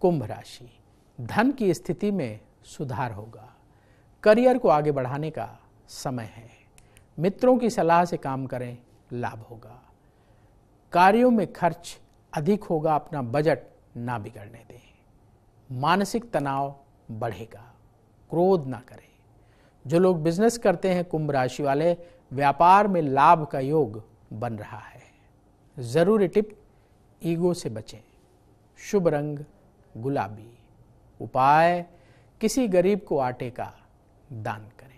कुंभ राशि धन की स्थिति में सुधार होगा करियर को आगे बढ़ाने का समय है मित्रों की सलाह से काम करें लाभ होगा कार्यों में खर्च अधिक होगा अपना बजट ना बिगड़ने दें मानसिक तनाव बढ़ेगा क्रोध ना करें जो लोग बिजनेस करते हैं कुंभ राशि वाले व्यापार में लाभ का योग बन रहा है ज़रूरी टिप ईगो से बचें शुभ रंग गुलाबी उपाय किसी गरीब को आटे का दान करें